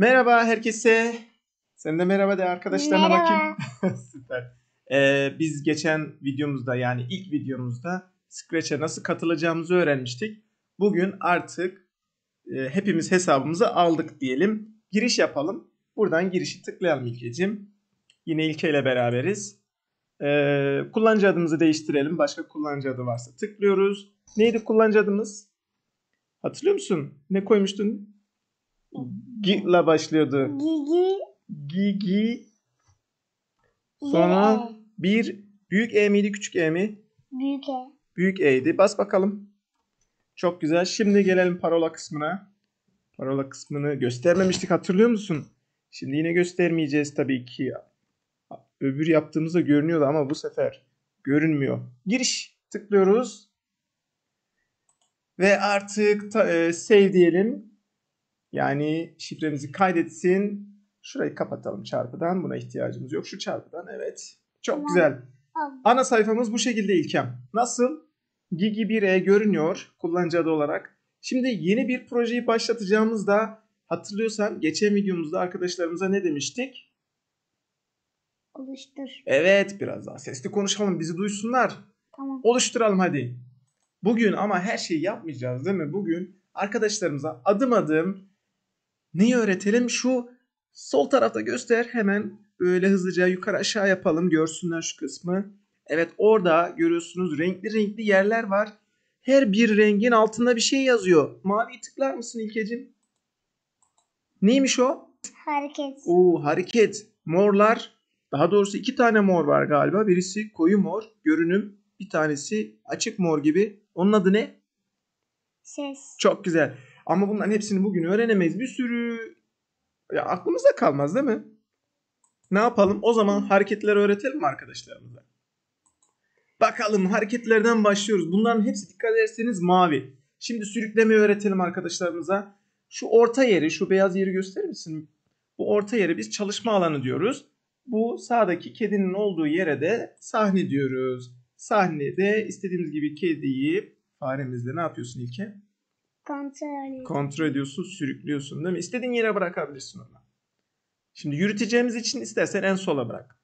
Merhaba herkese. Sen de merhaba de arkadaşlarına merhaba. bakayım. Süper. Ee, biz geçen videomuzda yani ilk videomuzda Scratch'e nasıl katılacağımızı öğrenmiştik. Bugün artık e, hepimiz hesabımızı aldık diyelim. Giriş yapalım. Buradan girişi tıklayalım İlkeciğim. Yine İlke ile beraberiz. Ee, kullanıcı adımızı değiştirelim. Başka kullanıcı adı varsa tıklıyoruz. Neydi kullanıcı adımız? Hatırlıyor musun? Ne koymuştun? ile başlıyordu. Gigi. Gigi. Sonra e. bir büyük E miydi küçük E mi? Büyük E. Büyük E'ydi. Bas bakalım. Çok güzel. Şimdi gelelim parola kısmına. Parola kısmını göstermemiştik hatırlıyor musun? Şimdi yine göstermeyeceğiz tabii ki. Öbür yaptığımızda görünüyordu ama bu sefer görünmüyor. Giriş tıklıyoruz. Ve artık ta, e, save diyelim. Yani şifremizi kaydetsin. Şurayı kapatalım çarpıdan. Buna ihtiyacımız yok. Şu çarpıdan evet. Çok güzel. Ana sayfamız bu şekilde İlkem. Nasıl? Gigi 1e görünüyor kullanıcı adı olarak. Şimdi yeni bir projeyi başlatacağımızda hatırlıyorsan geçen videomuzda arkadaşlarımıza ne demiştik? Oluştur. Evet biraz daha sesli konuşalım bizi duysunlar. Tamam. Oluşturalım hadi. Bugün ama her şeyi yapmayacağız değil mi? Bugün arkadaşlarımıza adım adım Neyi öğretelim? Şu sol tarafta göster hemen böyle hızlıca yukarı aşağı yapalım görsünler şu kısmı. Evet orada görüyorsunuz renkli renkli yerler var. Her bir rengin altında bir şey yazıyor. Mavi tıklar mısın İlkeciğim? Neymiş o? Hareket. Oo hareket. Morlar. Daha doğrusu iki tane mor var galiba. Birisi koyu mor görünüm. Bir tanesi açık mor gibi. Onun adı ne? Ses. Çok güzel. Ama bunların hepsini bugün öğrenemeyiz. Bir sürü ya aklımızda kalmaz değil mi? Ne yapalım? O zaman hareketler öğretelim mi arkadaşlarımıza? Bakalım hareketlerden başlıyoruz. Bunların hepsi dikkat ederseniz mavi. Şimdi sürüklemeyi öğretelim arkadaşlarımıza. Şu orta yeri, şu beyaz yeri gösterir misin? Bu orta yeri biz çalışma alanı diyoruz. Bu sağdaki kedinin olduğu yere de sahne diyoruz. Sahnede istediğimiz gibi kediyi faremizle ne yapıyorsun İlke? Kontrol ediyorsun. Kontrol ediyorsun, sürüklüyorsun değil mi? İstediğin yere bırakabilirsin onu. Şimdi yürüteceğimiz için istersen en sola bırak.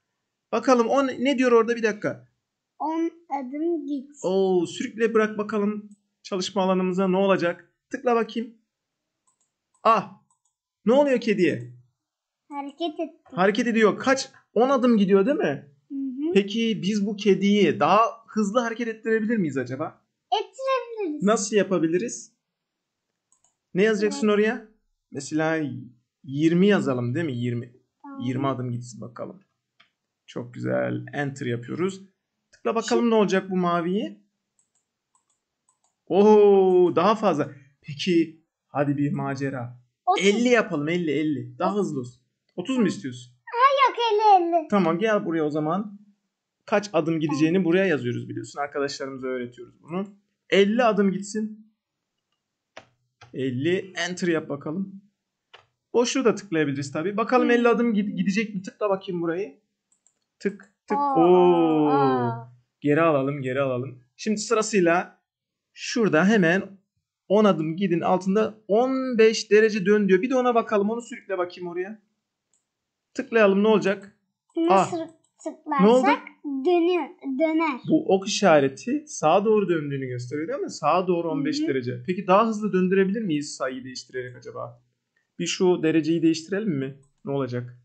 Bakalım on ne diyor orada bir dakika. 10 adım git. Oo, sürükle bırak bakalım çalışma alanımıza ne olacak? Tıkla bakayım. Ah. Ne oluyor kediye? Hareket etti. Hareket ediyor. Kaç? 10 adım gidiyor değil mi? Hı hı. Peki biz bu kediyi daha hızlı hareket ettirebilir miyiz acaba? Ettirebiliriz. Nasıl yapabiliriz? Ne yazacaksın oraya? Mesela 20 yazalım değil mi? 20. 20 adım gitsin bakalım. Çok güzel. Enter yapıyoruz. Tıkla bakalım ne olacak bu maviyi. Oo daha fazla. Peki hadi bir macera. 30. 50 yapalım 50 50. Daha hızlı olsun. 30 mu istiyorsun? Yok 50 50. Tamam gel buraya o zaman. Kaç adım gideceğini buraya yazıyoruz biliyorsun. Arkadaşlarımıza öğretiyoruz bunu. 50 adım gitsin. 50 enter yap bakalım. Boşluğu da tıklayabiliriz tabi. Bakalım Hı. 50 adım gidecek mi? Tıkla bakayım burayı. Tık tık. Aa, Oo. Geri alalım, geri alalım. Şimdi sırasıyla şurada hemen 10 adım gidin altında 15 derece dön diyor. Bir de ona bakalım. Onu sürükle bakayım oraya. Tıklayalım ne olacak? Nasıl? Aa, ah. Ne oldu? tıklarsak dönüyor, döner. Bu ok işareti sağa doğru döndüğünü gösteriyor değil mi? Sağa doğru 15 Hı hı. derece. Peki daha hızlı döndürebilir miyiz sayıyı değiştirerek acaba? Bir şu dereceyi değiştirelim mi? Ne olacak?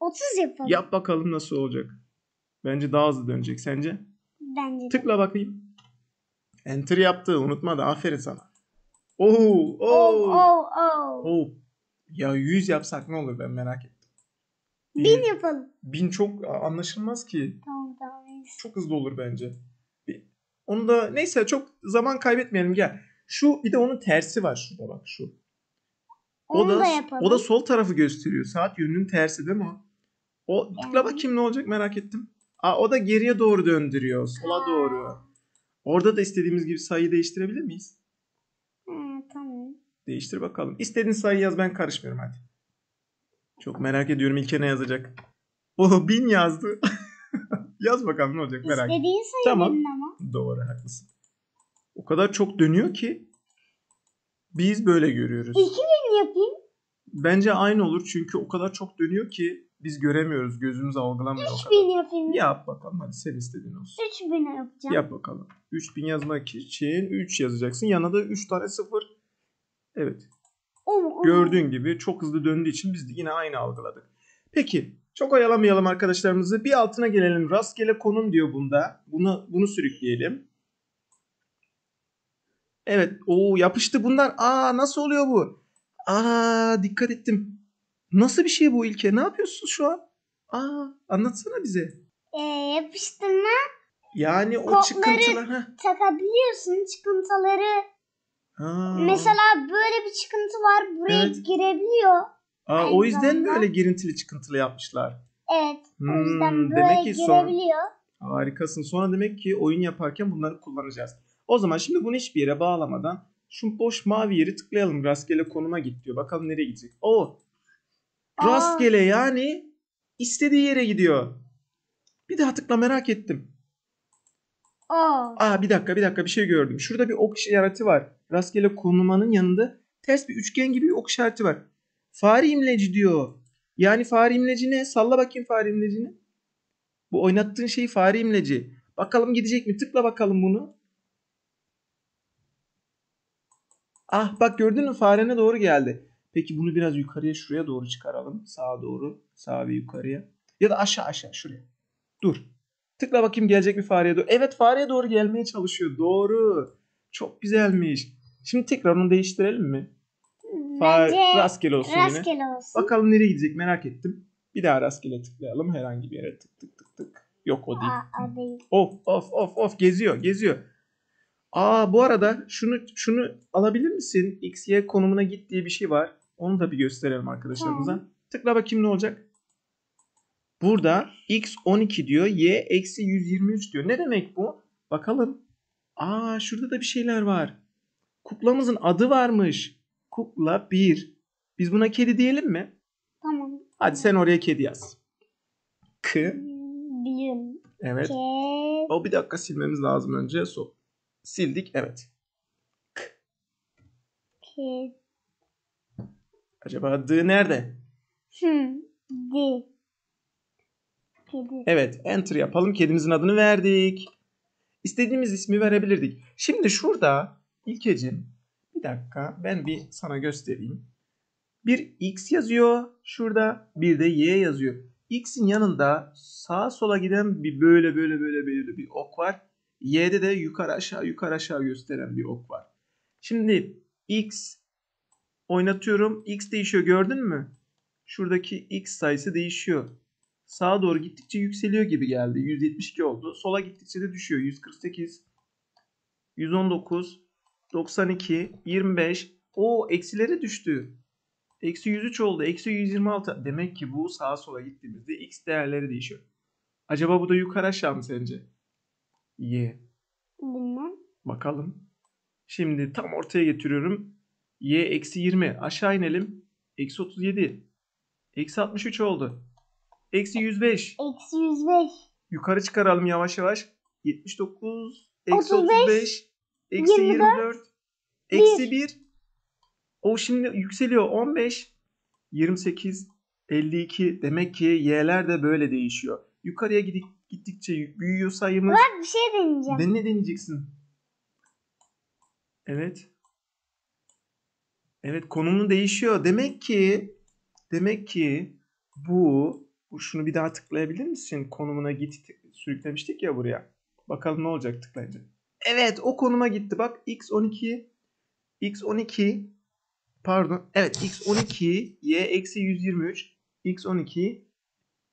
30 yapalım. Yap bakalım nasıl olacak. Bence daha hızlı dönecek. Sence? Bence de. Tıkla bakayım. Enter yaptı. Unutma da aferin sana. Oo, oo. Oo, oo, oo. Oo. Ya 100 yapsak ne olur ben merak ettim. Bin yapalım. Bin çok a- anlaşılmaz ki. Tamam tamam. neyse. Çok hızlı olur bence. Onu da neyse çok zaman kaybetmeyelim gel. Şu bir de onun tersi var şurada bak şu. Onu da, yapalım. O da sol tarafı gösteriyor. Saat yönünün tersi değil mi o? O tıkla bakayım ne olacak merak ettim. Aa, o da geriye doğru döndürüyor. Sola Ha. doğru. Orada da istediğimiz gibi sayıyı değiştirebilir miyiz? Ha, tamam. Değiştir bakalım. İstediğin sayıyı yaz ben karışmıyorum hadi. Çok merak ediyorum İlke ne yazacak. Oh bin yazdı. Yaz bakalım ne olacak merak ediyorum. İstediğin sayı tamam. ama. Doğru haklısın. O kadar çok dönüyor ki biz böyle görüyoruz. İki bin yapayım. Bence aynı olur çünkü o kadar çok dönüyor ki biz göremiyoruz. Gözümüz algılamıyor 3000 yapayım. Yap bakalım hadi sen istediğin olsun. 3000 yapacağım. Yap bakalım. 3000 yazmak için 3 yazacaksın. Yanına da 3 tane 0. Evet. Gördüğün gibi çok hızlı döndüğü için biz de yine aynı algıladık. Peki çok oyalamayalım arkadaşlarımızı. Bir altına gelelim. Rastgele konum diyor bunda. Bunu bunu sürükleyelim. Evet. o yapıştı bunlar. Aa nasıl oluyor bu? Aa dikkat ettim. Nasıl bir şey bu ilke? Ne yapıyorsun şu an? Aa anlatsana bize. Ee, mı? Yani o Kodları çıkıntılar. takabiliyorsun. Çıkıntıları Ha. Mesela böyle bir çıkıntı var. Buraya Evet. girebiliyor. Aa, o yüzden mi öyle girintili çıkıntılı yapmışlar? Evet. o hmm, yüzden buraya demek ki son- girebiliyor. Harikasın. Sonra demek ki oyun yaparken bunları kullanacağız. O zaman şimdi bunu hiçbir yere bağlamadan şu boş mavi yeri tıklayalım. Rastgele konuma git diyor. Bakalım nereye gidecek. Oo, Aa, rastgele yani istediği yere gidiyor. Bir daha tıkla merak ettim. Aa. Aa bir dakika bir dakika bir şey gördüm. Şurada bir ok işareti var. Rastgele konulmanın yanında ters bir üçgen gibi bir ok işareti var. Fare imleci diyor. Yani fare imleci ne? Salla bakayım fare imlecini. Bu oynattığın şey fare imleci. Bakalım gidecek mi? Tıkla bakalım bunu. Ah bak gördün mü farene doğru geldi. Peki bunu biraz yukarıya şuraya doğru çıkaralım. Sağa doğru. Sağa ve yukarıya. Ya da aşağı aşağı şuraya. Dur. Tıkla bakayım gelecek bir fareye doğru. Evet fareye doğru gelmeye çalışıyor. Doğru. Çok güzelmiş. Şimdi tekrar onu değiştirelim mi? Fare rastgele olsun rastgele yine. Olsun. Bakalım nereye gidecek merak ettim. Bir daha rastgele tıklayalım herhangi bir yere tık tık tık tık. Yok o değil. Aa, o değil. Of of of of geziyor geziyor. Aa bu arada şunu şunu alabilir misin? X Y konumuna git diye bir şey var. Onu da bir gösterelim arkadaşlarımıza. Tamam. Tıkla bakayım ne olacak. Burada x 12 diyor. Y eksi 123 diyor. Ne demek bu? Bakalım. Aa şurada da bir şeyler var. Kuklamızın adı varmış. Kukla 1. Biz buna kedi diyelim mi? Tamam. Hadi sen oraya kedi yaz. K. Birim. Evet. K. O bir dakika silmemiz lazım önce. So. Sildik. Evet. K. K. Acaba D nerede? Hmm, D. Kedi. Evet enter yapalım. Kedimizin adını verdik. İstediğimiz ismi verebilirdik. Şimdi şurada ilkecim. bir dakika ben bir sana göstereyim. Bir x yazıyor şurada bir de y yazıyor. X'in yanında sağa sola giden bir böyle böyle böyle böyle bir ok var. Y'de de yukarı aşağı yukarı aşağı gösteren bir ok var. Şimdi X oynatıyorum. X değişiyor gördün mü? Şuradaki X sayısı değişiyor sağa doğru gittikçe yükseliyor gibi geldi. 172 oldu. Sola gittikçe de düşüyor. 148, 119, 92, 25. O eksileri düştü. Eksi 103 oldu. Eksi 126. Demek ki bu sağa sola gittiğimizde x değerleri değişiyor. Acaba bu da yukarı aşağı mı sence? Y. Bilmem. Bakalım. Şimdi tam ortaya getiriyorum. Y eksi 20. Aşağı inelim. Eksi 37. Eksi 63 oldu. Eksi 105. Eksi 105. Yukarı çıkaralım yavaş yavaş. 79. Eksi 35. 35 eksi 24. 24 eksi 1. O şimdi yükseliyor 15. 28. 52. Demek ki y'ler de böyle değişiyor. Yukarıya gidip gittikçe büyüyor sayımız. Var bir şey deneyeceğim. Ben ne deneyeceksin? Evet. Evet konumu değişiyor. Demek ki demek ki bu şunu bir daha tıklayabilir misin? Konumuna git sürüklemiştik ya buraya. Bakalım ne olacak tıklayınca. Evet o konuma gitti. Bak x12 x12 pardon. Evet x12 y eksi 123 x12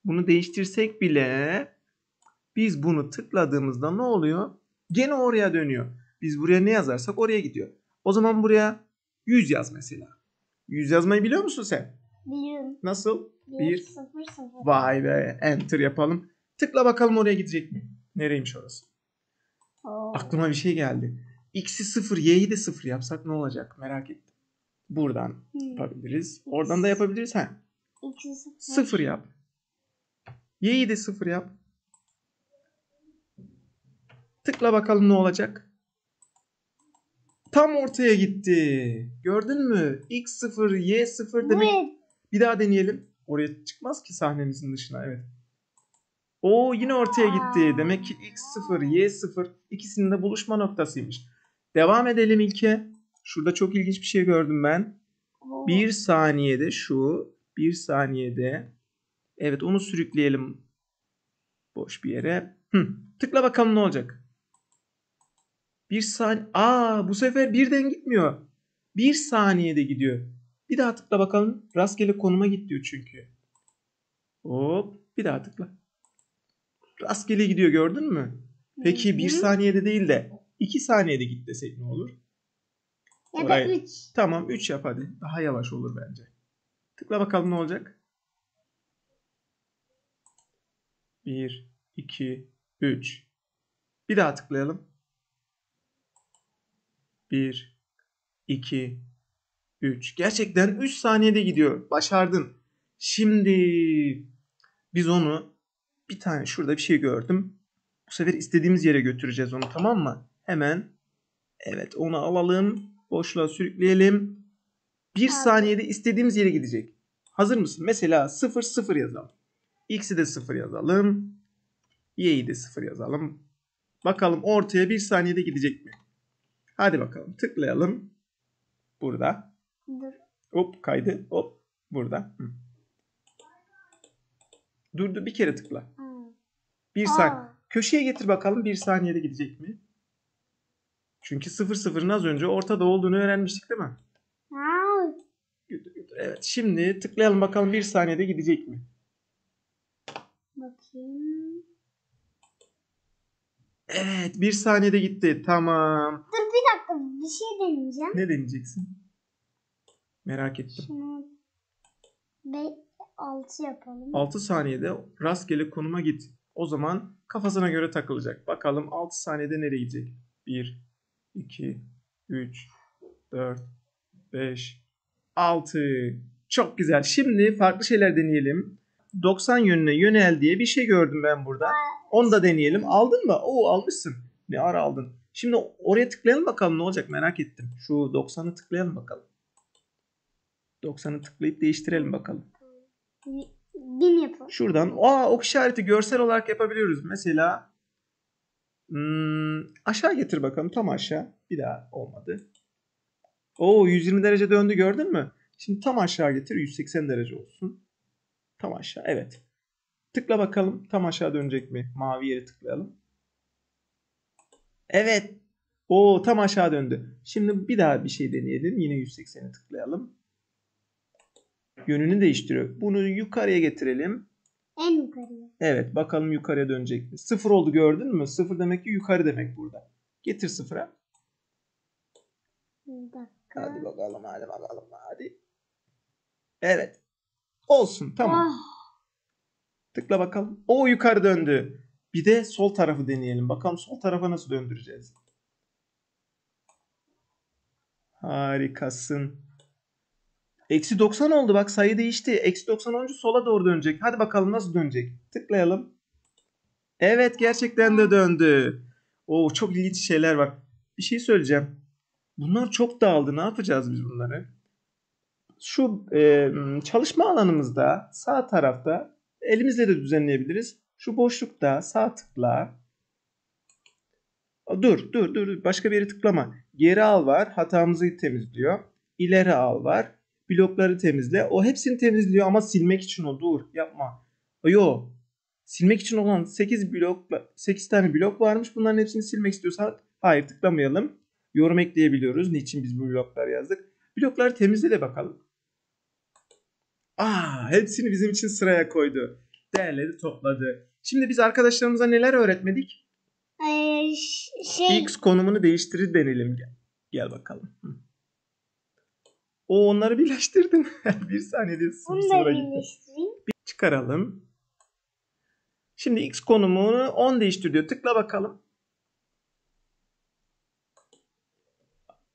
bunu değiştirsek bile biz bunu tıkladığımızda ne oluyor? Gene oraya dönüyor. Biz buraya ne yazarsak oraya gidiyor. O zaman buraya 100 yaz mesela. 100 yazmayı biliyor musun sen? 1. Nasıl? bir 0 0. Vay be. Enter yapalım. Tıkla bakalım oraya gidecek mi? Nereymiş orası? Oo. Aklıma bir şey geldi. X'i sıfır, Y'yi de sıfır yapsak ne olacak? Merak ettim. Buradan hmm. yapabiliriz. X. Oradan da yapabiliriz. Ha. Sıfır 0. yap. Y'yi de sıfır yap. Tıkla bakalım ne olacak? Tam ortaya gitti. Gördün mü? x sıfır, y sıfır demek. Bir daha deneyelim. Oraya çıkmaz ki sahnemizin dışına. Evet. O yine ortaya gitti. Demek ki x0, y0 ikisinin de buluşma noktasıymış. Devam edelim ilke. Şurada çok ilginç bir şey gördüm ben. Bir saniyede şu. Bir saniyede. Evet onu sürükleyelim. Boş bir yere. Hı, tıkla bakalım ne olacak. Bir saniye. Aa bu sefer birden gitmiyor. Bir saniyede gidiyor. Bir daha tıkla bakalım. Rastgele konuma git diyor çünkü. Hop bir daha tıkla. Rastgele gidiyor gördün mü? Peki bir saniyede değil de iki saniyede git desek ne olur? Ya Oraya. da Tamam üç yap hadi. Daha yavaş olur bence. Tıkla bakalım ne olacak? Bir, iki, üç. Bir daha tıklayalım. Bir, iki. 3. Gerçekten 3 saniyede gidiyor. Başardın. Şimdi biz onu bir tane şurada bir şey gördüm. Bu sefer istediğimiz yere götüreceğiz onu tamam mı? Hemen evet onu alalım. Boşluğa sürükleyelim. 1 saniyede istediğimiz yere gidecek. Hazır mısın? Mesela 0 0 yazalım. X'i de 0 yazalım. Y'yi de 0 yazalım. Bakalım ortaya 1 saniyede gidecek mi? Hadi bakalım tıklayalım. Burada. Dur. Hop kaydı. Hop burada. Hı. Durdu bir kere tıkla. Hı. Bir saniye. Köşeye getir bakalım bir saniyede gidecek mi? Çünkü sıfır sıfırın az önce ortada olduğunu öğrenmiştik değil mi? Ha. Evet şimdi tıklayalım bakalım bir saniyede gidecek mi? Bakayım. Evet bir saniyede gitti. Tamam. Dur bir dakika bir şey deneyeceğim. Ne deneyeceksin? Merak ettim. Şunu 6 yapalım. 6 saniyede rastgele konuma git. O zaman kafasına göre takılacak. Bakalım 6 saniyede nereye gidecek? 1, 2, 3, 4, 5, 6. Çok güzel. Şimdi farklı şeyler deneyelim. 90 yönüne yönel diye bir şey gördüm ben burada. Onu da deneyelim. Aldın mı? Oo almışsın. Ne ara aldın. Şimdi oraya tıklayalım bakalım ne olacak merak ettim. Şu 90'ı tıklayalım bakalım. 90'ı tıklayıp değiştirelim bakalım. Bin yapalım. Şuradan o ok işareti görsel olarak yapabiliyoruz. Mesela hmm, aşağı getir bakalım tam aşağı. Bir daha olmadı. Oo 120 derece döndü gördün mü? Şimdi tam aşağı getir 180 derece olsun. Tam aşağı evet. Tıkla bakalım tam aşağı dönecek mi? Mavi yeri tıklayalım. Evet. O tam aşağı döndü. Şimdi bir daha bir şey deneyelim. Yine 180'e tıklayalım yönünü değiştiriyor. Bunu yukarıya getirelim. En yukarıya. Evet bakalım yukarıya dönecek mi? Sıfır oldu gördün mü? Sıfır demek ki yukarı demek burada. Getir sıfıra. Bir Hadi bakalım hadi bakalım hadi. Evet. Olsun tamam. Oh. Tıkla bakalım. O yukarı döndü. Bir de sol tarafı deneyelim. Bakalım sol tarafa nasıl döndüreceğiz. Harikasın. Eksi 90 oldu bak sayı değişti. Eksi 90 olunca sola doğru dönecek. Hadi bakalım nasıl dönecek. Tıklayalım. Evet gerçekten de döndü. Oo çok ilginç şeyler var. Bir şey söyleyeceğim. Bunlar çok dağıldı. Ne yapacağız biz bunları? Şu e, çalışma alanımızda sağ tarafta elimizle de düzenleyebiliriz. Şu boşlukta sağ tıkla. Dur dur dur başka bir yere tıklama. Geri al var hatamızı temizliyor. İleri al var blokları temizle. O hepsini temizliyor ama silmek için o dur yapma. Yo silmek için olan 8 blok 8 tane blok varmış. Bunların hepsini silmek istiyorsak hayır tıklamayalım. Yorum ekleyebiliyoruz. Niçin biz bu bloklar yazdık? Blokları temizle de bakalım. Aa, ah, hepsini bizim için sıraya koydu. Değerleri topladı. Şimdi biz arkadaşlarımıza neler öğretmedik? Ee, şey... X konumunu değiştirir denelim. Gel, gel bakalım. Hı. O onları birleştirdin. bir saniyede sıfıra gitti. Bir çıkaralım. Şimdi x konumunu 10 değiştir diyor. Tıkla bakalım.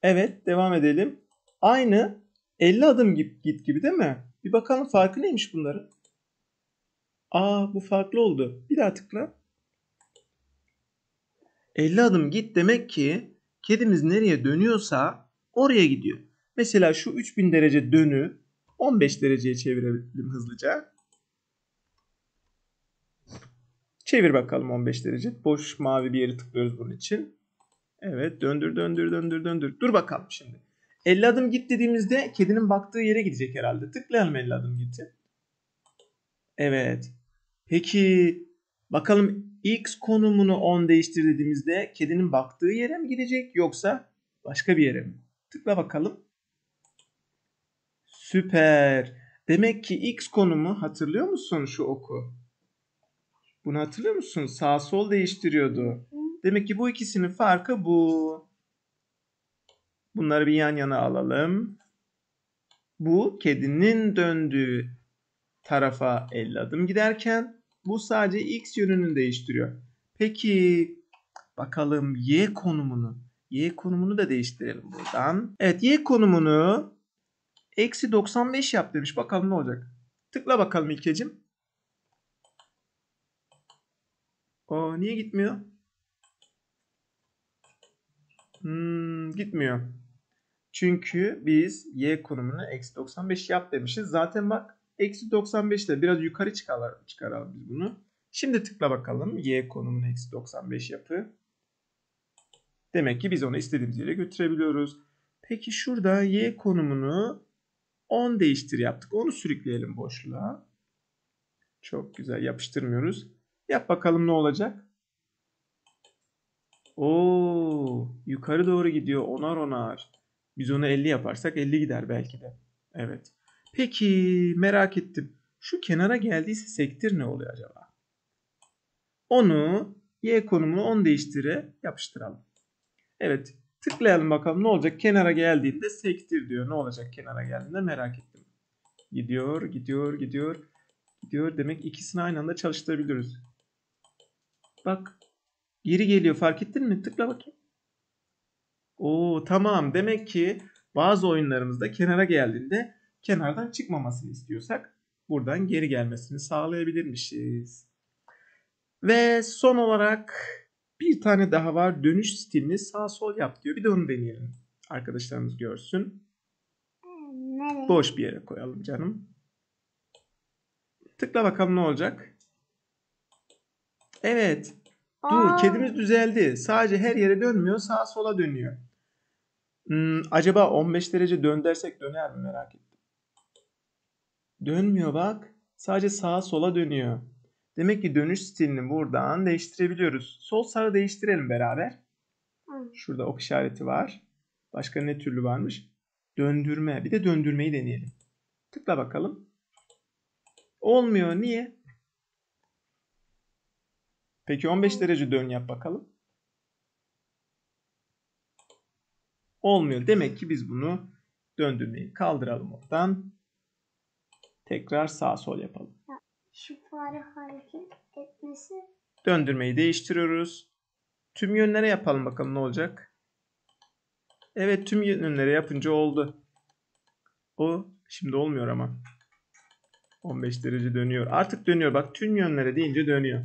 Evet devam edelim. Aynı 50 adım git git gibi değil mi? Bir bakalım farkı neymiş bunların. Aa bu farklı oldu. Bir daha tıkla. 50 adım git demek ki kedimiz nereye dönüyorsa oraya gidiyor. Mesela şu 3000 derece dönü 15 dereceye çevirelim hızlıca. Çevir bakalım 15 derece. Boş mavi bir yeri tıklıyoruz bunun için. Evet döndür döndür döndür döndür. Dur bakalım şimdi. 50 adım git dediğimizde kedinin baktığı yere gidecek herhalde. Tıklayalım 50 adım gitti. Evet. Peki bakalım x konumunu 10 değiştir dediğimizde kedinin baktığı yere mi gidecek yoksa başka bir yere mi? Tıkla bakalım. Süper. Demek ki x konumu hatırlıyor musun şu oku? Bunu hatırlıyor musun? Sağ sol değiştiriyordu. Demek ki bu ikisinin farkı bu. Bunları bir yan yana alalım. Bu kedinin döndüğü tarafa 50 adım giderken bu sadece x yönünü değiştiriyor. Peki bakalım y konumunu. Y konumunu da değiştirelim buradan. Evet y konumunu Eksi 95 yap demiş. Bakalım ne olacak. Tıkla bakalım İlkeciğim. Aa, niye gitmiyor? Hmm, gitmiyor. Çünkü biz y konumunu eksi 95 yap demişiz. Zaten bak eksi 95 ile biraz yukarı çıkaralım, çıkaralım biz bunu. Şimdi tıkla bakalım y konumunu eksi 95 yapı. Demek ki biz onu istediğimiz yere götürebiliyoruz. Peki şurada y konumunu 10 değiştir yaptık. Onu sürükleyelim boşluğa. Çok güzel yapıştırmıyoruz. Yap bakalım ne olacak. Oo, yukarı doğru gidiyor onar onar. Biz onu 50 yaparsak 50 gider belki de. Evet. Peki merak ettim. Şu kenara geldiyse sektir ne oluyor acaba? Onu y konumunu 10 değiştire yapıştıralım. Evet Tıklayalım bakalım ne olacak. Kenara geldiğinde sektir diyor. Ne olacak kenara geldiğinde merak ettim. Gidiyor, gidiyor, gidiyor. Gidiyor. Demek ikisini aynı anda çalıştırabiliyoruz. Bak. Geri geliyor fark ettin mi? Tıkla bakayım. Oo tamam. Demek ki bazı oyunlarımızda kenara geldiğinde kenardan çıkmamasını istiyorsak buradan geri gelmesini sağlayabilirmişiz. Ve son olarak bir tane daha var. Dönüş stilini sağ sol yap diyor. Bir de onu deneyelim. Arkadaşlarımız görsün. Nereye? Boş bir yere koyalım canım. Tıkla bakalım ne olacak. Evet. Aa. Dur kedimiz düzeldi. Sadece her yere dönmüyor. Sağa sola dönüyor. Hmm, acaba 15 derece döndersek döner mi merak ettim. Dönmüyor bak. Sadece sağa sola dönüyor. Demek ki dönüş stilini buradan değiştirebiliyoruz. Sol sağı değiştirelim beraber. Şurada ok işareti var. Başka ne türlü varmış? Döndürme. Bir de döndürmeyi deneyelim. Tıkla bakalım. Olmuyor. Niye? Peki 15 derece dön yap bakalım. Olmuyor. Demek ki biz bunu döndürmeyi kaldıralım oradan. Tekrar sağ sol yapalım. Şu fare hareket etmesi. Döndürmeyi değiştiriyoruz. Tüm yönlere yapalım bakalım ne olacak. Evet tüm yönlere yapınca oldu. O şimdi olmuyor ama. 15 derece dönüyor. Artık dönüyor. Bak tüm yönlere deyince dönüyor.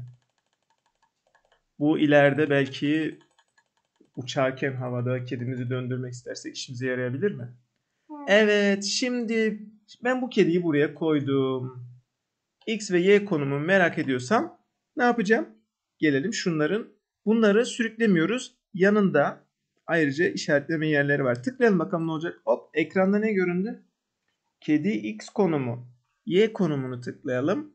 Bu ileride belki uçarken havada kedimizi döndürmek istersek işimize yarayabilir mi? Evet. evet şimdi ben bu kediyi buraya koydum x ve y konumunu merak ediyorsam ne yapacağım? Gelelim şunların. Bunları sürüklemiyoruz. Yanında ayrıca işaretleme yerleri var. Tıklayalım bakalım ne olacak. Hop ekranda ne göründü? Kedi x konumu. Y konumunu tıklayalım.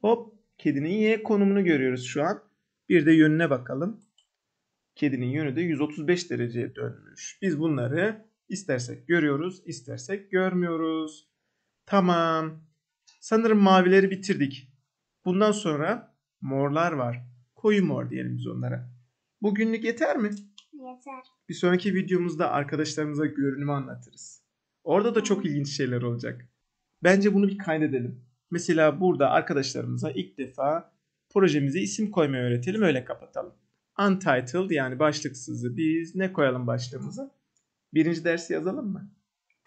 Hop kedinin y konumunu görüyoruz şu an. Bir de yönüne bakalım. Kedinin yönü de 135 dereceye dönmüş. Biz bunları istersek görüyoruz, istersek görmüyoruz. Tamam. Sanırım mavileri bitirdik. Bundan sonra morlar var. Koyu mor diyelim biz onlara. Bugünlük yeter mi? Yeter. Bir sonraki videomuzda arkadaşlarımıza görünümü anlatırız. Orada da çok ilginç şeyler olacak. Bence bunu bir kaydedelim. Mesela burada arkadaşlarımıza ilk defa projemize isim koymayı öğretelim öyle kapatalım. Untitled yani başlıksızı biz ne koyalım başlığımıza? Birinci dersi yazalım mı?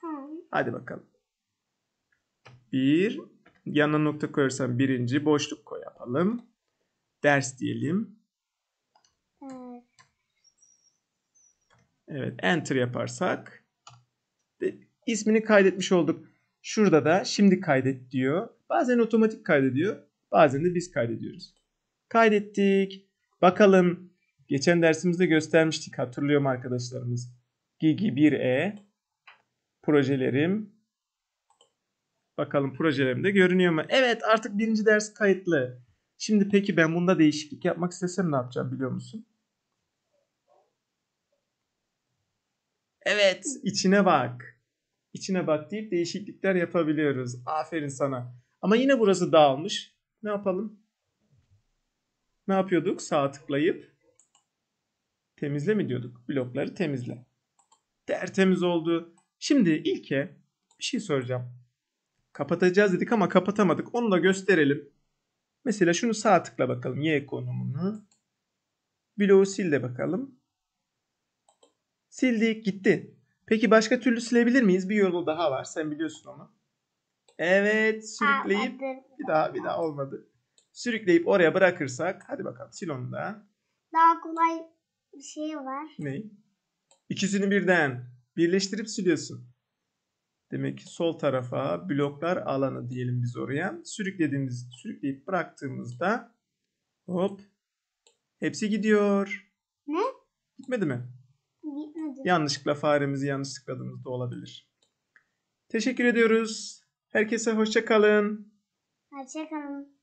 Tamam. Hadi bakalım. 1. Yanına nokta koyarsam birinci boşluk koy yapalım. Ders diyelim. Evet. enter yaparsak. ismini kaydetmiş olduk. Şurada da şimdi kaydet diyor. Bazen otomatik kaydediyor. Bazen de biz kaydediyoruz. Kaydettik. Bakalım. Geçen dersimizde göstermiştik. Hatırlıyorum arkadaşlarımız. Gigi 1E projelerim Bakalım projelerimde görünüyor mu? Evet artık birinci ders kayıtlı. Şimdi peki ben bunda değişiklik yapmak istesem ne yapacağım biliyor musun? Evet İçine bak. İçine bak deyip değişiklikler yapabiliyoruz. Aferin sana. Ama yine burası dağılmış. Ne yapalım? Ne yapıyorduk? Sağa tıklayıp temizle mi diyorduk? Blokları temizle. Tertemiz oldu. Şimdi ilke bir şey soracağım kapatacağız dedik ama kapatamadık. Onu da gösterelim. Mesela şunu sağ tıkla bakalım y konumunu. Bloğu sil de bakalım. Sildik gitti. Peki başka türlü silebilir miyiz? Bir yolu daha var. Sen biliyorsun onu. Evet sürükleyip bir daha bir daha olmadı. Sürükleyip oraya bırakırsak hadi bakalım sil onu da. Daha kolay bir şey var. Ne? İkisini birden birleştirip siliyorsun. Demek ki sol tarafa bloklar alanı diyelim biz oraya. Sürüklediğimiz, sürükleyip bıraktığımızda hop hepsi gidiyor. Ne? Gitmedi mi? Gitmedi. Yanlışlıkla faremizi yanlış tıkladığımızda olabilir. Teşekkür ediyoruz. Herkese hoşça kalın. Hoşça kalın.